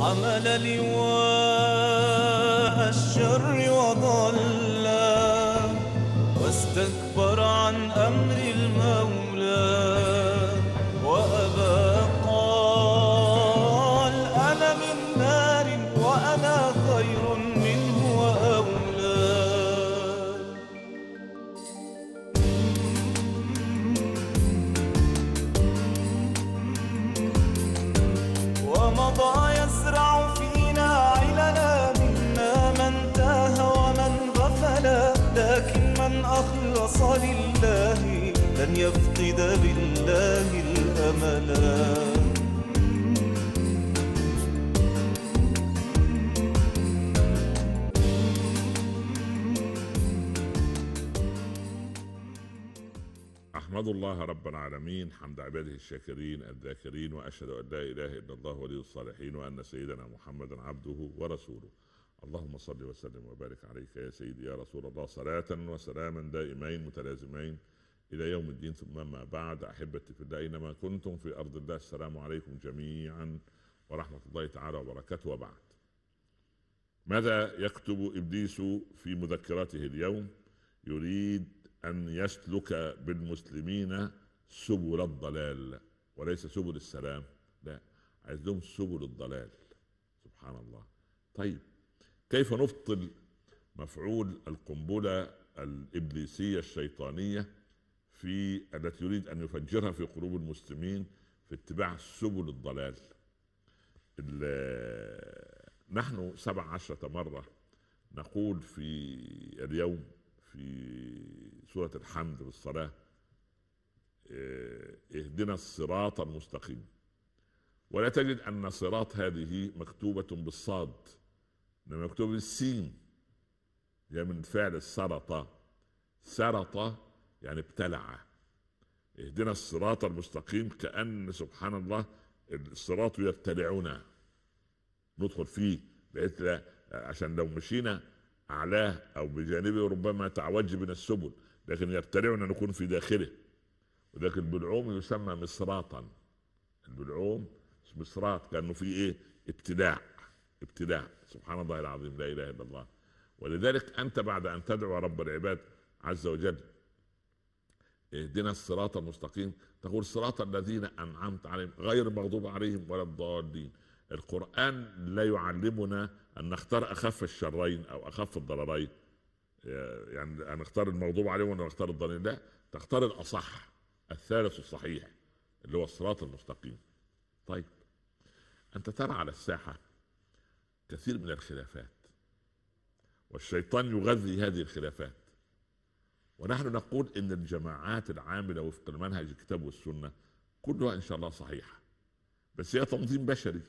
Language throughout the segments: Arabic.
حمل لواء الشر وضع احمد الله رب العالمين حمد عباده الشاكرين الذاكرين واشهد ان لا اله الا الله ولي الصالحين وان سيدنا محمدا عبده ورسوله اللهم صل وسلم وبارك عليك يا سيدي يا رسول الله صلاه وسلاما دائمين متلازمين الى يوم الدين ثم ما بعد احبتي في الله اينما كنتم في ارض الله السلام عليكم جميعا ورحمه الله تعالى وبركاته وبعد ماذا يكتب ابليس في مذكراته اليوم يريد ان يسلك بالمسلمين سبل الضلال وليس سبل السلام لا عايز لهم سبل الضلال سبحان الله طيب كيف نبطل مفعول القنبله الابليسيه الشيطانيه في التي يريد ان يفجرها في قلوب المسلمين في اتباع سبل الضلال نحن سبع عشرة مرة نقول في اليوم في سورة الحمد في الصلاة آه، اهدنا الصراط المستقيم ولا تجد أن صراط هذه مكتوبة بالصاد إنما مكتوبة بالسين هي من فعل السرطة سرطة يعني ابتلع اهدنا الصراط المستقيم كأن سبحان الله الصراط يبتلعنا ندخل فيه بحيث عشان لو مشينا أعلاه أو بجانبه ربما تعوج من السبل لكن يبتلعنا نكون في داخله وذاك البلعوم يسمى مصراطا البلعوم مصراط كأنه في إيه ابتداع ابتداع سبحان الله العظيم لا إله إلا الله ولذلك أنت بعد أن تدعو رب العباد عز وجل اهدنا الصراط المستقيم تقول صراط الذين أنعمت عليهم غير المغضوب عليهم ولا الضالين القرآن لا يعلمنا ان نختار اخف الشرين او اخف الضررين يعني نختار المغضوب عليهم ولا نختار الضالين لا تختار الاصح الثالث الصحيح اللي هو الصراط المستقيم طيب انت ترى على الساحه كثير من الخلافات والشيطان يغذي هذه الخلافات ونحن نقول ان الجماعات العامله وفق المنهج الكتاب والسنه كلها ان شاء الله صحيحه بس هي تنظيم بشري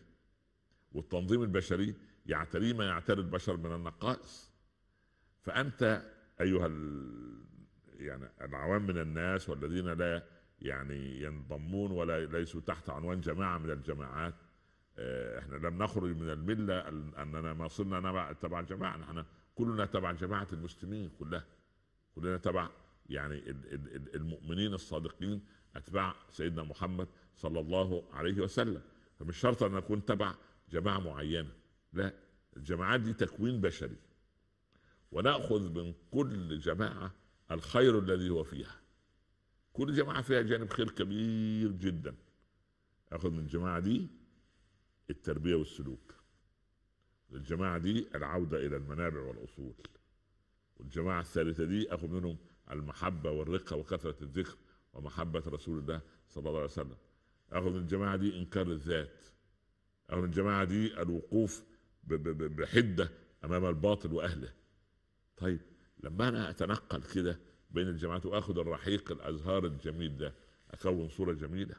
والتنظيم البشري يعتريه ما يعتري البشر من النقائص فانت ايها يعني العوام من الناس والذين لا يعني ينضمون ولا ليسوا تحت عنوان جماعه من الجماعات آه، احنا لم نخرج من المله اننا ما صرنا تبع جماعه نحن كلنا تبع جماعه المسلمين كلها كلنا تبع يعني المؤمنين الصادقين اتباع سيدنا محمد صلى الله عليه وسلم فمش شرط ان نكون تبع جماعه معينه لا الجماعات دي تكوين بشري وناخذ من كل جماعه الخير الذي هو فيها كل جماعه فيها جانب خير كبير جدا اخذ من الجماعه دي التربيه والسلوك الجماعه دي العوده الى المنابع والاصول والجماعه الثالثه دي اخذ منهم المحبه والرقه وكثره الذكر ومحبه رسول الله صلى الله عليه وسلم اخذ من الجماعه دي انكار الذات اخذ من الجماعه دي الوقوف بحده امام الباطل واهله طيب لما انا اتنقل كده بين الجماعات واخذ الرحيق الازهار الجميل ده اكون صوره جميله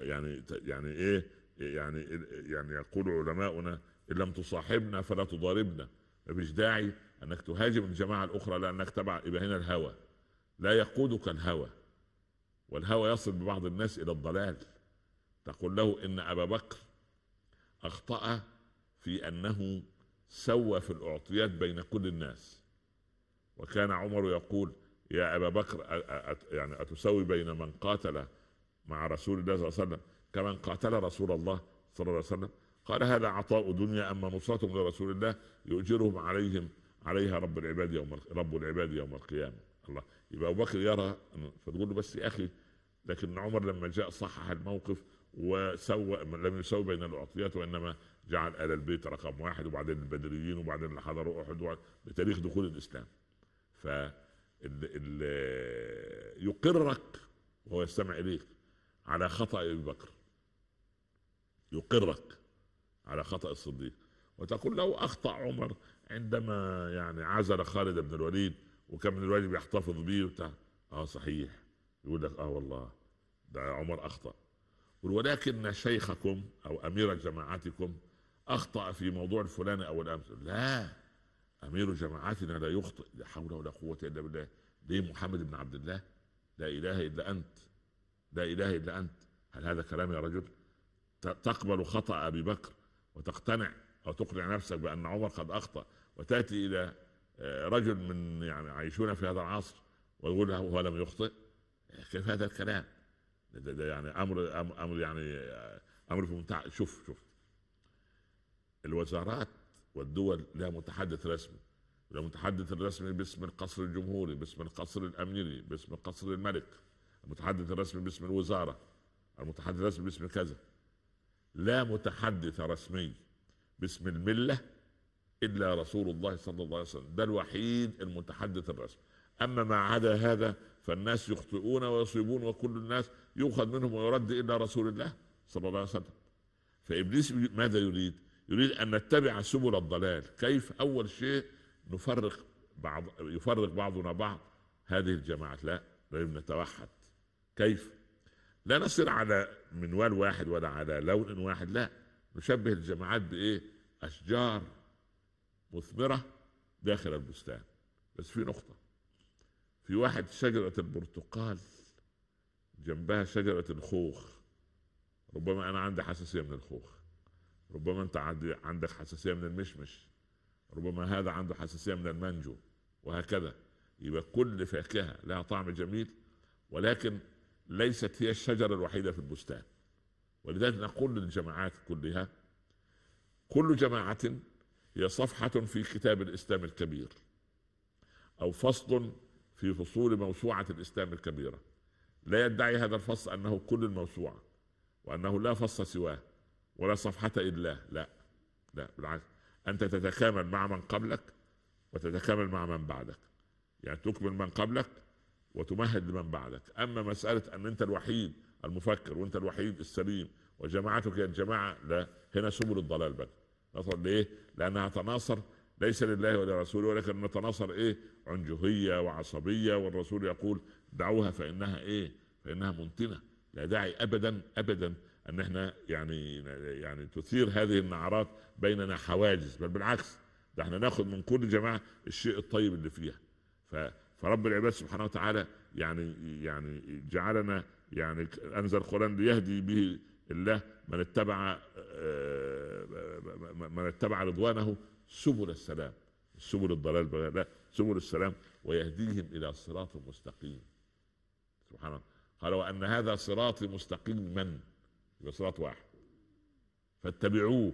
يعني يعني ايه يعني يعني يقول علماؤنا ان لم تصاحبنا فلا تضاربنا ما فيش داعي انك تهاجم الجماعه الاخرى لانك تبع يبقى هنا الهوى لا يقودك الهوى والهوى يصل ببعض الناس الى الضلال تقول له ان ابا بكر اخطأ في انه سوى في الاعطيات بين كل الناس وكان عمر يقول يا ابا بكر يعني اتسوي بين من قاتل مع رسول الله صلى الله عليه وسلم كمن قاتل رسول الله صلى الله عليه وسلم قال هذا عطاء دنيا اما نصرتهم لرسول الله يؤجرهم عليهم عليها رب العباد يوم رب العباد يوم القيامه الله يبقى ابو بكر يرى فتقول له بس يا اخي لكن عمر لما جاء صحح الموقف وسوى لم يسوي بين الاعطيات وانما جعل ال البيت رقم واحد وبعدين البدريين وبعدين اللي حضروا احد بتاريخ دخول الاسلام ف يقرك وهو يستمع اليك على خطا ابي بكر يقرك على خطا الصديق وتقول له اخطا عمر عندما يعني عزل خالد بن الوليد وكان من الوليد بيحتفظ به وبتاع اه صحيح يقول لك اه والله ده عمر اخطا ولكن شيخكم او امير جماعتكم اخطا في موضوع الفلاني او الأمس لا امير جماعتنا لا يخطئ لا حول ولا قوه الا بالله ليه محمد بن عبد الله لا اله الا انت لا اله الا انت هل هذا كلام يا رجل تقبل خطا ابي بكر وتقتنع او تقنع نفسك بان عمر قد اخطا وتاتي الى آه، رجل من يعني عايشون في هذا العصر ويقول له هو لم يخطئ كيف هذا الكلام ده, ده يعني امر امر يعني آه، امر في منتهى شوف شوف الوزارات والدول لها متحدث رسمي المتحدث الرسمي باسم القصر الجمهوري باسم القصر الاميري باسم قصر الملك المتحدث الرسمي باسم الوزاره المتحدث الرسمي باسم كذا لا متحدث رسمي باسم المله الا رسول الله صلى الله عليه وسلم ده الوحيد المتحدث الرسمي اما ما عدا هذا فالناس يخطئون ويصيبون وكل الناس يؤخذ منهم ويرد الا رسول الله صلى الله عليه وسلم فابليس ماذا يريد؟ يريد ان نتبع سبل الضلال كيف اول شيء نفرق بعض يفرق بعضنا بعض هذه الجماعات لا لازم نتوحد كيف لا نصير على منوال واحد ولا على لون واحد لا نشبه الجماعات بايه اشجار مثمره داخل البستان بس في نقطه في واحد شجره البرتقال جنبها شجره الخوخ ربما انا عندي حساسيه من الخوخ ربما انت عندك حساسيه من المشمش ربما هذا عنده حساسيه من المانجو وهكذا يبقى كل فاكهه لها طعم جميل ولكن ليست هي الشجره الوحيده في البستان ولذلك نقول للجماعات كلها كل جماعه هي صفحه في كتاب الاسلام الكبير او فصل في فصول موسوعه الاسلام الكبيره لا يدعي هذا الفصل انه كل الموسوعه وانه لا فصل سواه ولا صفحة إلا لا لا بالعكس أنت تتكامل مع من قبلك وتتكامل مع من بعدك يعني تكمل من قبلك وتمهد لمن بعدك أما مسألة أن أنت الوحيد المفكر وأنت الوحيد السليم وجماعتك يا الجماعة لا هنا سبل الضلال بقى نصر ليه؟ لأنها تناصر ليس لله ولرسوله ولكن نتناصر ايه؟ عنجهيه وعصبيه والرسول يقول دعوها فانها ايه؟ فانها منتنه لا داعي ابدا ابدا ان احنا يعني يعني تثير هذه النعرات بيننا حواجز بل بالعكس ده احنا ناخد من كل جماعه الشيء الطيب اللي فيها ف فرب العباد سبحانه وتعالى يعني يعني جعلنا يعني انزل القران ليهدي به الله من اتبع آه، آه، من اتبع رضوانه سبل السلام سبل الضلال لا سبل السلام ويهديهم الى صراط مستقيم سبحان الله قال وان هذا صراطي مستقيما يبقى صراط واحد فاتبعوه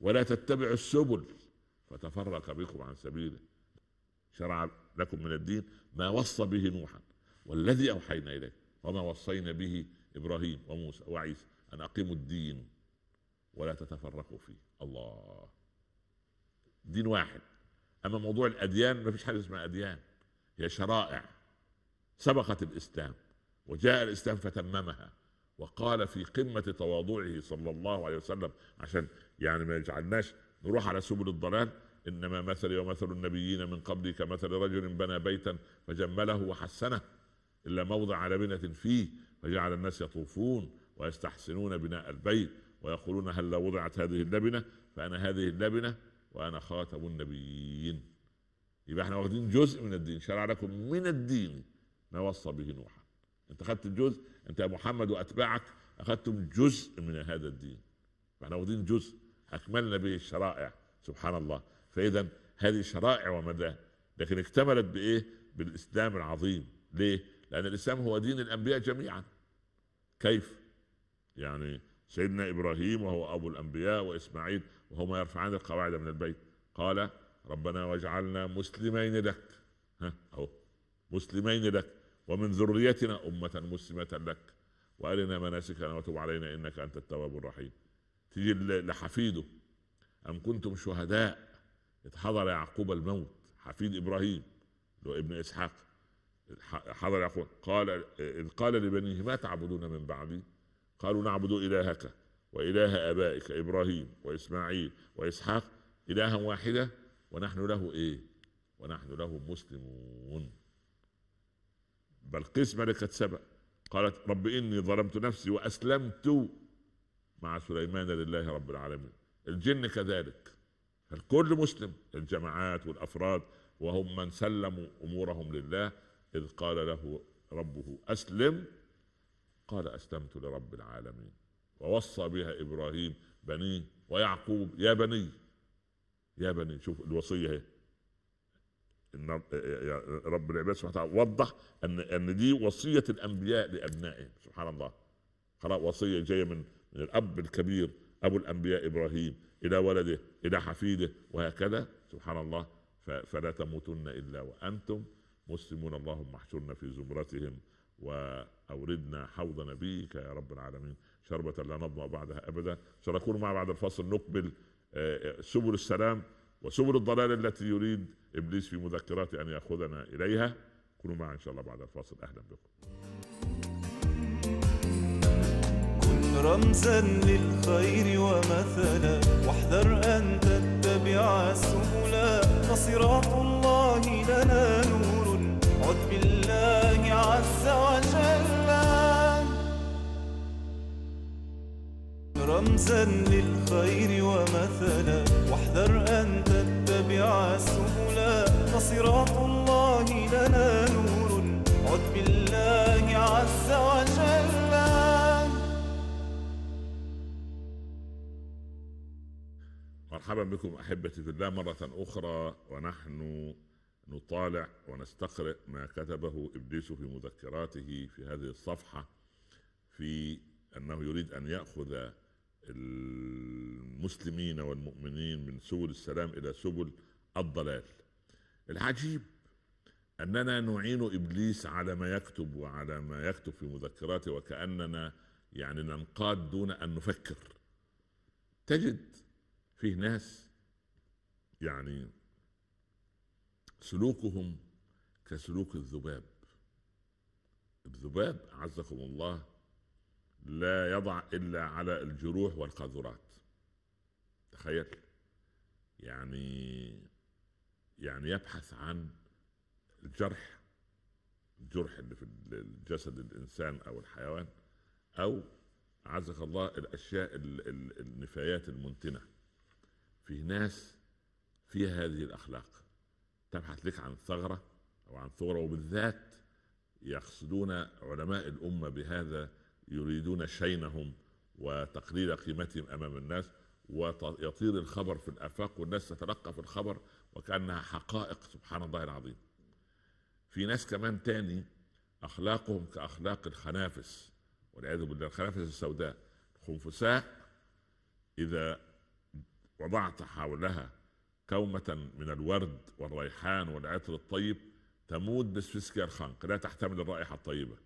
ولا تتبعوا السبل فتفرق بكم عن سبيله شرع لكم من الدين ما وصى به نوحا والذي اوحينا اليه وما وصينا به ابراهيم وموسى وعيسى ان اقيموا الدين ولا تتفرقوا فيه الله دين واحد اما موضوع الاديان ما فيش حاجه اسمها اديان هي شرائع سبقت الاسلام وجاء الاسلام فتممها وقال في قمة تواضعه صلى الله عليه وسلم عشان يعني ما يجعلناش نروح على سبل الضلال إنما مثلي ومثل النبيين من قبلي كمثل رجل بنى بيتا فجمله وحسنه إلا موضع لبنة فيه فجعل الناس يطوفون ويستحسنون بناء البيت ويقولون هل وضعت هذه اللبنة فأنا هذه اللبنة وأنا خاتم النبيين يبقى احنا واخدين جزء من الدين شرع لكم من الدين ما وصى به نوحا انت اخذت الجزء انت يا محمد واتباعك اخذتم جزء من هذا الدين فاحنا واخدين جزء اكملنا به الشرائع سبحان الله فاذا هذه شرائع ومذاهب لكن اكتملت بايه بالاسلام العظيم ليه لان الاسلام هو دين الانبياء جميعا كيف يعني سيدنا ابراهيم وهو ابو الانبياء واسماعيل وهما يرفعان القواعد من البيت قال ربنا واجعلنا مسلمين لك ها اهو مسلمين لك ومن ذريتنا أمة مسلمة لك وأرنا مناسكنا وتب علينا إنك أنت التواب الرحيم تيجي لحفيده أم كنتم شهداء إذ حضر يعقوب الموت حفيد إبراهيم اللي هو ابن إسحاق حضر يعقوب قال إذ قال لبنيه ما تعبدون من بعدي قالوا نعبد إلهك وإله آبائك إبراهيم وإسماعيل وإسحاق إلها واحدة ونحن له إيه ونحن له مسلمون بلقيس ملكة سبأ قالت رب إني ظلمت نفسي وأسلمت مع سليمان لله رب العالمين الجن كذلك الكل مسلم الجماعات والأفراد وهم من سلموا أمورهم لله إذ قال له ربه أسلم قال أسلمت لرب العالمين ووصى بها إبراهيم بنيه ويعقوب يا بني يا بني شوف الوصية هي ان إيه، إيه، رب العباد سبحانه وتعالى وضح ان ان دي وصيه الانبياء لابنائهم سبحان الله خلاص وصيه جايه من من الاب الكبير ابو الانبياء ابراهيم الى ولده الى حفيده وهكذا سبحان الله فلا تموتن الا وانتم مسلمون اللهم احشرنا في زمرتهم واوردنا حوض نبيك يا رب العالمين شربة لا نظمأ بعدها ابدا سنكون مع بعد الفصل نقبل آه، آه، سبل السلام وسبل الضلال التي يريد ابليس في مذكراته ان ياخذنا اليها كونوا معنا ان شاء الله بعد الفاصل اهلا بكم كن رمزا للخير ومثلا واحذر ان تتبع سبلا فصراط الله لنا نور عد بالله عز وجل رمزا للخير ومثلا واحذر ان تتبع السبل فصراط الله لنا نور عد بالله عز وجل مرحبا بكم أحبتي في الله مرة أخرى ونحن نطالع ونستقرئ ما كتبه إبليس في مذكراته في هذه الصفحة في أنه يريد أن يأخذ المسلمين والمؤمنين من سبل السلام الى سبل الضلال العجيب اننا نعين ابليس على ما يكتب وعلى ما يكتب في مذكراته وكاننا يعني ننقاد دون ان نفكر تجد فيه ناس يعني سلوكهم كسلوك الذباب الذباب عزكم الله لا يضع الا على الجروح والقاذورات تخيل يعني يعني يبحث عن الجرح الجرح اللي في الجسد الانسان او الحيوان او عزك الله الاشياء النفايات المنتنه في ناس فيها هذه الاخلاق تبحث لك عن ثغره او عن ثغره وبالذات يقصدون علماء الامه بهذا يريدون شينهم وتقليل قيمتهم امام الناس ويطير الخبر في الافاق والناس تتلقى في الخبر وكانها حقائق سبحان الله العظيم في ناس كمان تاني اخلاقهم كاخلاق الخنافس والعياذ بالله الخنافس السوداء الخنفساء اذا وضعت حولها كومة من الورد والريحان والعطر الطيب تموت بسفسكي الخنق لا تحتمل الرائحة الطيبة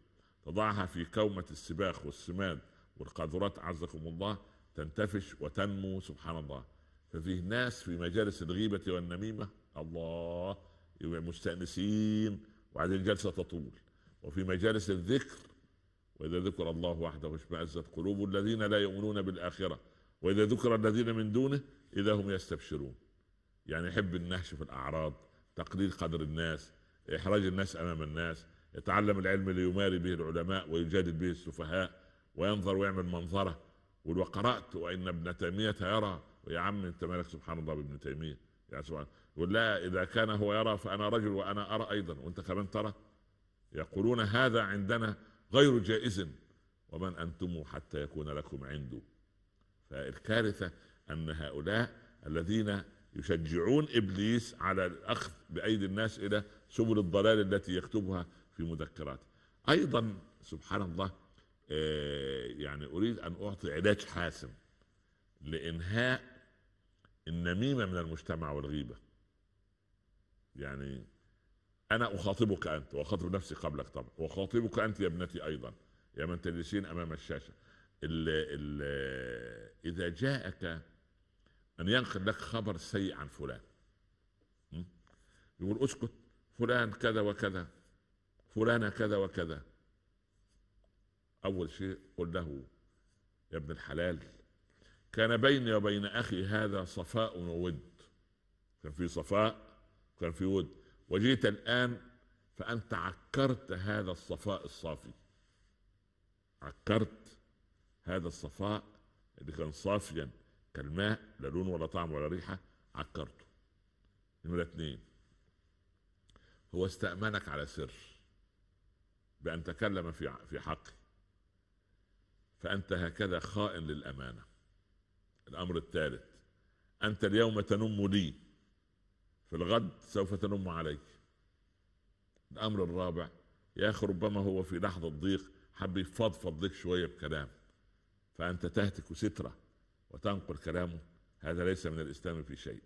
تضعها في كومة السباخ والسماد والقاذورات عزكم الله تنتفش وتنمو سبحان الله ففيه ناس في مجالس الغيبة والنميمة الله يبقى مستأنسين وبعدين الجلسة تطول وفي مجالس الذكر وإذا ذكر الله وحده اشمأزت قلوب الذين لا يؤمنون بالآخرة وإذا ذكر الذين من دونه إذا هم يستبشرون يعني يحب النهش في الأعراض تقليل قدر الناس إحراج الناس أمام الناس يتعلم العلم ليماري به العلماء ويجادل به السفهاء وينظر ويعمل منظره ولو قرات وان ابن تيميه يرى يا عم انت مالك سبحان الله بابن تيميه يعني سبحان يقول لا اذا كان هو يرى فانا رجل وانا ارى ايضا وانت كمان ترى يقولون هذا عندنا غير جائز ومن انتم حتى يكون لكم عنده فالكارثه ان هؤلاء الذين يشجعون ابليس على الاخذ بايدي الناس الى سبل الضلال التي يكتبها في مذكراتي ايضا سبحان الله آه، يعني اريد ان اعطي علاج حاسم لانهاء النميمه من المجتمع والغيبه يعني انا اخاطبك انت واخاطب نفسي قبلك طبعا واخاطبك انت يا ابنتي ايضا يا من تجلسين امام الشاشه الـ الـ اذا جاءك ان ينقل لك خبر سيء عن فلان يقول اسكت فلان كذا وكذا فلانة كذا وكذا أول شيء قل له يا ابن الحلال كان بيني وبين أخي هذا صفاء وود كان في صفاء وكان في ود وجيت الآن فأنت عكرت هذا الصفاء الصافي عكرت هذا الصفاء اللي كان صافيا كالماء لا لون ولا طعم ولا ريحة عكرته نمرة اثنين هو استأمنك على سر بأن تكلم في في حقي فأنت هكذا خائن للأمانة الأمر الثالث أنت اليوم تنم لي في الغد سوف تنم عليك الأمر الرابع يا أخي ربما هو في لحظة ضيق حب يفضفض لك شوية بكلام فأنت تهتك سترة وتنقل كلامه هذا ليس من الإسلام في شيء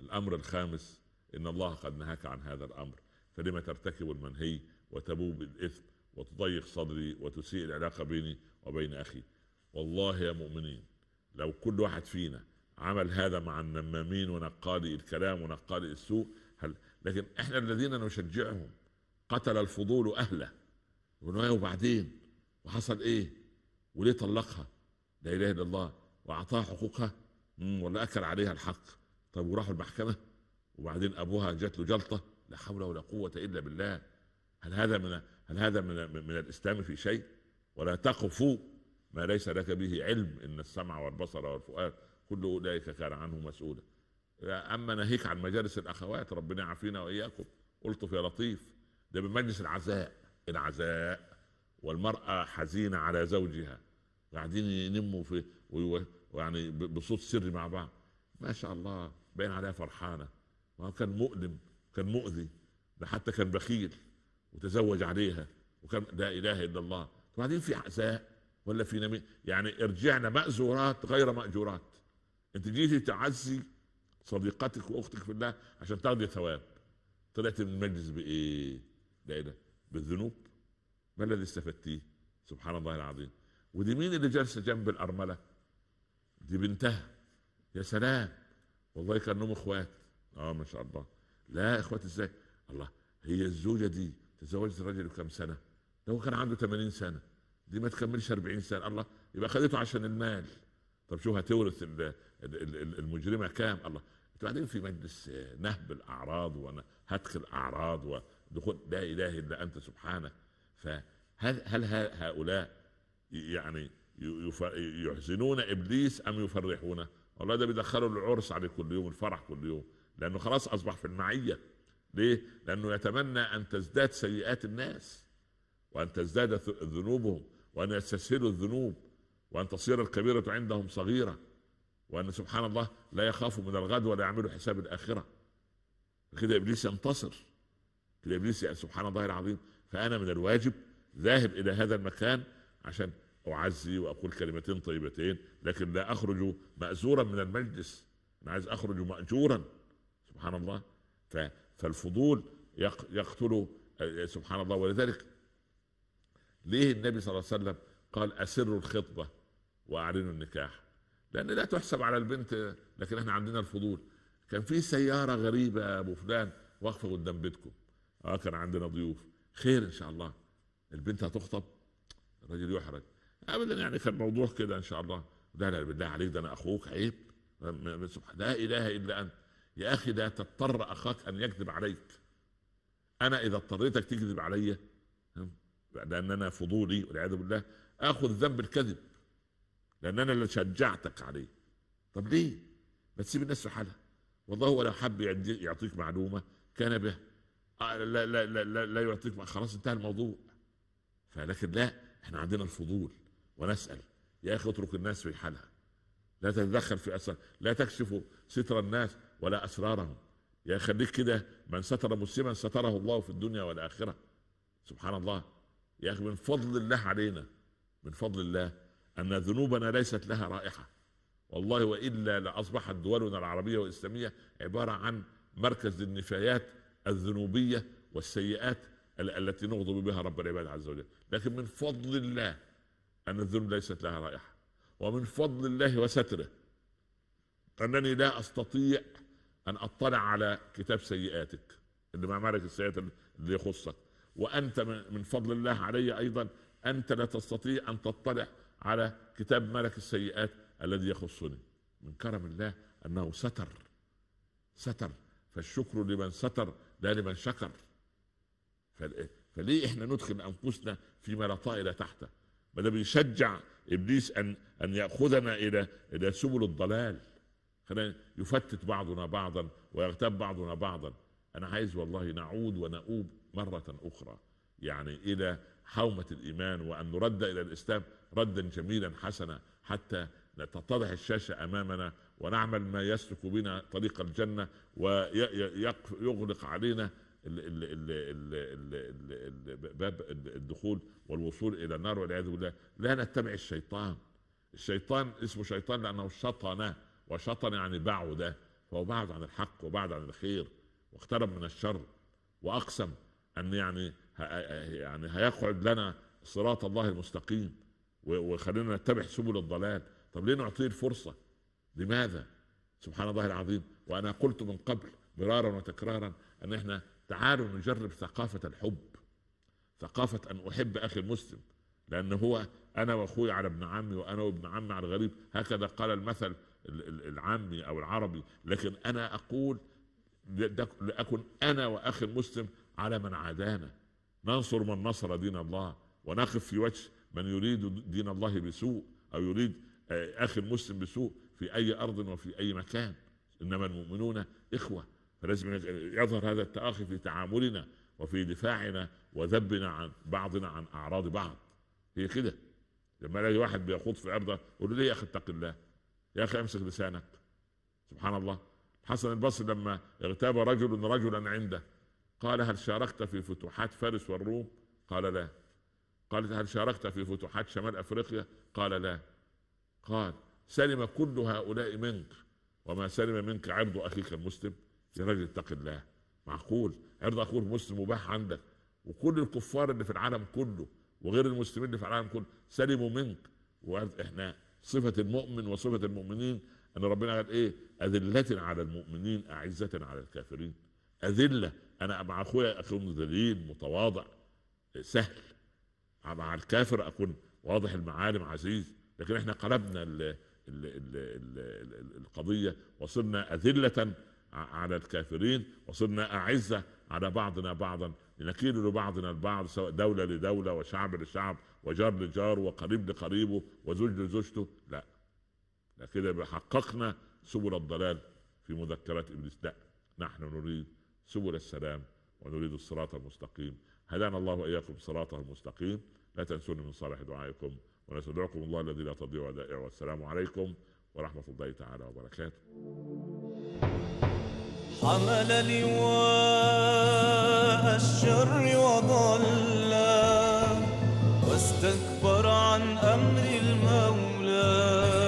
الأمر الخامس إن الله قد نهاك عن هذا الأمر فلما ترتكب المنهي وتبوب الإثم وتضيق صدري وتسيء العلاقة بيني وبين أخي والله يا مؤمنين لو كل واحد فينا عمل هذا مع النمامين ونقالي الكلام ونقالي السوء هل لكن احنا الذين نشجعهم قتل الفضول اهله ونوعه إيه وبعدين وحصل ايه وليه طلقها لا اله الا الله واعطاها حقوقها ولا اكل عليها الحق طب وراحوا المحكمه وبعدين ابوها جات له جلطه لا حول ولا قوه الا بالله هل هذا من هل هذا من, من الإسلام في شيء ولا تقف ما ليس لك به علم إن السمع والبصر والفؤاد كل أولئك كان عنه مسؤولا أما ناهيك عن مجالس الأخوات ربنا يعافينا وإياكم ألطف يا لطيف ده بمجلس العزاء العزاء والمرأة حزينة على زوجها قاعدين ينموا في ويعني بصوت سري مع بعض ما شاء الله باين عليها فرحانة ما كان مؤلم كان مؤذي ده حتى كان بخيل وتزوج عليها وكان لا اله الا الله وبعدين في عزاء ولا في نمي يعني ارجعنا مأزورات غير مأجورات انت جيتي تعزي صديقتك واختك في الله عشان تاخذي ثواب طلعت من المجلس بايه؟ لا اله بالذنوب ما الذي استفدتيه؟ سبحان الله العظيم ودي مين اللي جالسه جنب الارمله؟ دي بنتها يا سلام والله كانهم اخوات اه ما شاء الله لا اخوات ازاي؟ الله هي الزوجه دي تزوجت الراجل كم سنه ده هو كان عنده 80 سنه دي ما تكملش 40 سنه الله يبقى خدته عشان المال طب شو هتورث المجرمه كام الله بعدين في مجلس نهب الاعراض وهتك الاعراض ودخول لا اله الا انت سبحانك فهل هل هؤلاء يعني يحزنون ابليس ام يفرحونه؟ والله ده بيدخلوا العرس عليه كل يوم الفرح كل يوم لانه خلاص اصبح في المعيه ليه؟ لأنه يتمنى أن تزداد سيئات الناس وأن تزداد ذنوبهم وأن يستسهلوا الذنوب وأن تصير الكبيرة عندهم صغيرة وأن سبحان الله لا يخافوا من الغد ولا يعملوا حساب الآخرة كده إبليس ينتصر كده إبليس يعني سبحان الله العظيم فأنا من الواجب ذاهب إلى هذا المكان عشان أعزي وأقول كلمتين طيبتين لكن لا أخرج مأزورا من المجلس أنا عايز أخرج مأجورا سبحان الله ف فالفضول يقتله آه، سبحان الله ولذلك ليه النبي صلى الله عليه وسلم قال اسروا الخطبه واعلنوا النكاح لان لا تحسب على البنت لكن احنا عندنا الفضول كان في سياره غريبه يا ابو فلان واقفه قدام بيتكم اه كان عندنا ضيوف خير ان شاء الله البنت هتخطب الراجل يحرج ابدا يعني كان موضوع كده ان شاء الله لا لا بالله عليك ده انا اخوك عيب لا اله الا انت يا اخي ده تضطر اخاك ان يكذب عليك انا اذا اضطريتك تكذب عليا انا فضولي والعياذ بالله اخذ ذنب الكذب لان انا اللي شجعتك عليه طب ليه ما تسيب الناس في حالها والله ولو حب يعطيك معلومه كان بها آه، لا لا لا لا, لا يعطيك خلاص انتهى الموضوع فلكن لا احنا عندنا الفضول ونسال يا اخي اترك الناس في حالها لا تتدخل في اثر لا تكشف ستر الناس ولا اسرارهم يا خليك كده من ستر مسلما ستره الله في الدنيا والاخره سبحان الله يا اخي من فضل الله علينا من فضل الله ان ذنوبنا ليست لها رائحه والله والا لاصبحت دولنا العربيه والاسلاميه عباره عن مركز للنفايات الذنوبيه والسيئات التي نغضب بها رب العباد عز وجل لكن من فضل الله ان الذنوب ليست لها رائحه ومن فضل الله وستره انني لا استطيع ان اطلع على كتاب سيئاتك اللي مع معركه السيئات اللي يخصك وانت من فضل الله علي ايضا انت لا تستطيع ان تطلع على كتاب ملك السيئات الذي يخصني من كرم الله انه ستر ستر فالشكر لمن ستر لا لمن شكر فليه احنا ندخل انفسنا فيما لا طائل تحته ما ده بيشجع ابليس ان ان ياخذنا الى الى سبل الضلال خلينا يفتت بعضنا بعضا ويغتاب بعضنا بعضا انا عايز والله نعود ونؤوب مره اخرى يعني الى حومه الايمان وان نرد الى الاسلام ردا جميلا حسنا حتى تتضح الشاشه امامنا ونعمل ما يسلك بنا طريق الجنه ويغلق علينا باب الدخول والوصول الى النار والعياذ بالله لا نتبع الشيطان الشيطان اسمه شيطان لانه شطنه وشطن عن البعو ده فهو بعد عن الحق وبعد عن الخير واقترب من الشر واقسم ان يعني يعني هيقعد لنا صراط الله المستقيم ويخلينا نتبع سبل الضلال طب ليه نعطيه الفرصه لماذا سبحان الله العظيم وانا قلت من قبل مرارا وتكرارا ان احنا تعالوا نجرب ثقافه الحب ثقافه ان احب اخي المسلم لان هو انا واخوي على ابن عمي وانا وابن عمي على الغريب هكذا قال المثل العامي او العربي لكن انا اقول لاكن انا واخي المسلم على من عادانا ننصر من نصر دين الله ونقف في وجه من يريد دين الله بسوء او يريد آه، اخي المسلم بسوء في اي ارض وفي اي مكان انما المؤمنون اخوه فلازم يظهر هذا التآخي في تعاملنا وفي دفاعنا وذبنا عن بعضنا عن اعراض بعض هي كده لما الاقي واحد بيخوض في عرضه اقول له ليه يا اخي اتق الله يا اخي امسك لسانك سبحان الله حسن البصري لما اغتاب رجل رجلا عنده قال هل شاركت في فتوحات فارس والروم قال لا قال هل شاركت في فتوحات شمال افريقيا قال لا قال سلم كل هؤلاء منك وما سلم منك عرض اخيك المسلم يا رجل اتق الله معقول عرض اخوك المسلم مباح عندك وكل الكفار اللي في العالم كله وغير المسلمين اللي في العالم كله سلموا منك احنا صفه المؤمن وصفه المؤمنين ان ربنا قال ايه اذله على المؤمنين اعزه على الكافرين اذله انا مع اخويا اكون ذليل متواضع سهل مع الكافر اكون واضح المعالم عزيز لكن احنا قلبنا القضيه وصرنا اذله على الكافرين وصرنا اعزه على بعضنا بعضا نكيل لبعضنا البعض سواء دولة لدولة وشعب لشعب وجار لجار وقريب لقريبه وزوج لزوجته لا ده كده حققنا سبل الضلال في مذكرات ابليس لا نحن نريد سبل السلام ونريد الصراط المستقيم هدانا الله واياكم صراطه المستقيم لا تنسوني من صالح دعائكم ونستودعكم الله الذي لا تضيع ودائعه والسلام عليكم ورحمه الله تعالى وبركاته حمل لواء الشر وضل واستكبر عن أمر المولى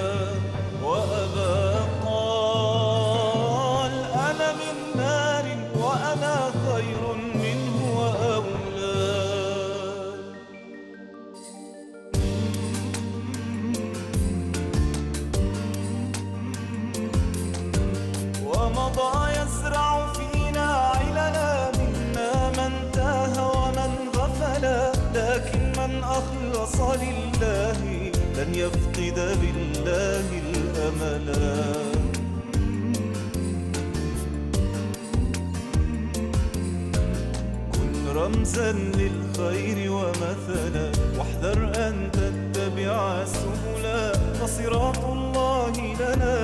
أعصى لله لن يفقد بالله الأمل كن رمزا للخير ومثلا واحذر أن تتبع سبلا فصراط الله لنا